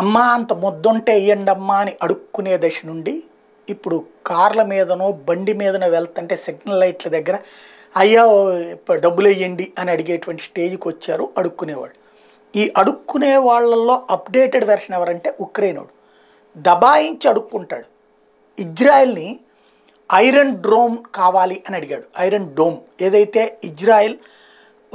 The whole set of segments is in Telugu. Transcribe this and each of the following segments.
అమ్మా అంత ముద్దుంటే ఇయ్యండి అని అడుక్కునే దశ నుండి ఇప్పుడు కార్ల మీదనో బండి మీదనో వెళ్తుంటే సిగ్నల్ లైట్ల దగ్గర అయ్యా డబ్బులు వేయండి అని అడిగేటువంటి స్టేజ్కి వచ్చారు అడుక్కునేవాళ్ళు ఈ అడుక్కునే వాళ్ళల్లో అప్డేటెడ్ వెర్షన్ ఎవరంటే ఉక్రెయినోడు దబాయించి అడుక్కుంటాడు ఇజ్రాయెల్ని ఐరన్ డ్రోమ్ కావాలి అని అడిగాడు ఐరన్ డోమ్ ఏదైతే ఇజ్రాయెల్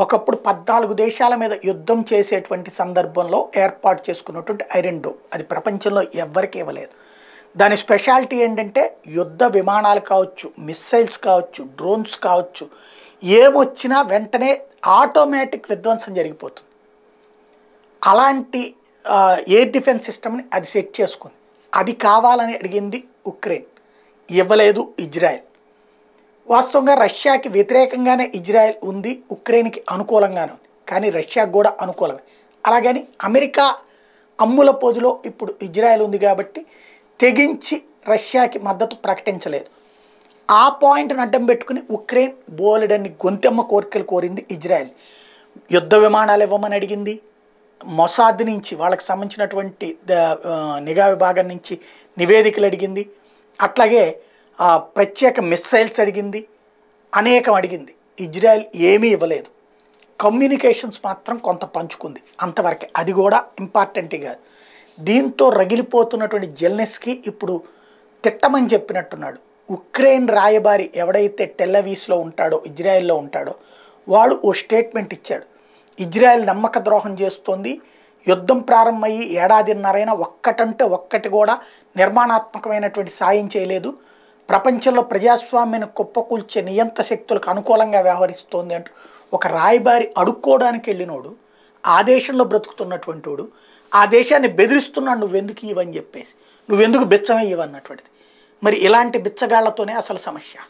ఒకప్పుడు పద్నాలుగు దేశాల మీద యుద్ధం చేసేటువంటి సందర్భంలో ఏర్పాటు చేసుకున్నటువంటి ఐరన్ డోమ్ అది ప్రపంచంలో ఎవ్వరికి ఇవ్వలేదు దాని స్పెషాలిటీ ఏంటంటే యుద్ధ విమానాలు కావచ్చు మిస్సైల్స్ కావచ్చు డ్రోన్స్ కావచ్చు ఏమొచ్చినా వెంటనే ఆటోమేటిక్ విధ్వంసం జరిగిపోతుంది అలాంటి ఎయిర్ డిఫెన్స్ సిస్టమ్ని అది సెట్ చేసుకుంది అది కావాలని అడిగింది ఉక్రెయిన్ ఇవ్వలేదు ఇజ్రాయెల్ వాస్తవంగా రష్యాకి వ్యతిరేకంగానే ఇజ్రాయెల్ ఉంది ఉక్రెయిన్కి అనుకూలంగానే ఉంది కానీ రష్యాకు కూడా అనుకూలమే అలాగని అమెరికా అమ్ముల పోజులో ఇప్పుడు ఇజ్రాయెల్ ఉంది కాబట్టి తెగించి రష్యాకి మద్దతు ప్రకటించలేదు ఆ పాయింట్ను అడ్డం పెట్టుకుని ఉక్రెయిన్ బోలెడన్ని గొంతెమ్మ కోరికలు కోరింది ఇజ్రాయెల్ యుద్ధ విమానాలు ఇవ్వమని అడిగింది మొసాద్ నుంచి వాళ్ళకి సంబంధించినటువంటి నిఘా విభాగం నుంచి నివేదికలు అడిగింది అట్లాగే ప్రత్యేక మిస్సైల్స్ అడిగింది అనేకం అడిగింది ఇజ్రాయెల్ ఏమీ ఇవ్వలేదు కమ్యూనికేషన్స్ మాత్రం కొంత పంచుకుంది అంతవరకే అది కూడా ఇంపార్టెంట్ కాదు దీంతో రగిలిపోతున్నటువంటి జెల్నెస్కి ఇప్పుడు తిట్టమని చెప్పినట్టున్నాడు ఉక్రెయిన్ రాయబారి ఎవడైతే టెల్లవీస్లో ఉంటాడో ఇజ్రాయెల్లో ఉంటాడో వాడు ఓ స్టేట్మెంట్ ఇచ్చాడు ఇజ్రాయెల్ నమ్మక ద్రోహం చేస్తోంది యుద్ధం ప్రారంభమయ్యి ఏడాదిన్నరైనా ఒక్కటంటే ఒక్కటి కూడా నిర్మాణాత్మకమైనటువంటి సాయం చేయలేదు ప్రపంచంలో ప్రజాస్వామ్యాన్ని కుప్పకూల్చే నియంత శక్తులకు అనుకూలంగా వ్యవహరిస్తోంది అంటూ ఒక రాయబారి అడుక్కోవడానికి వెళ్ళినోడు ఆ దేశంలో బ్రతుకుతున్నటువంటి వాడు ఆ దేశాన్ని బెదిరిస్తున్నాడు నువ్వెందుకు ఇవని చెప్పేసి నువ్వెందుకు బిచ్చమే ఇవన్నటువంటిది మరి ఇలాంటి బిచ్చగాళ్లతోనే అసలు సమస్య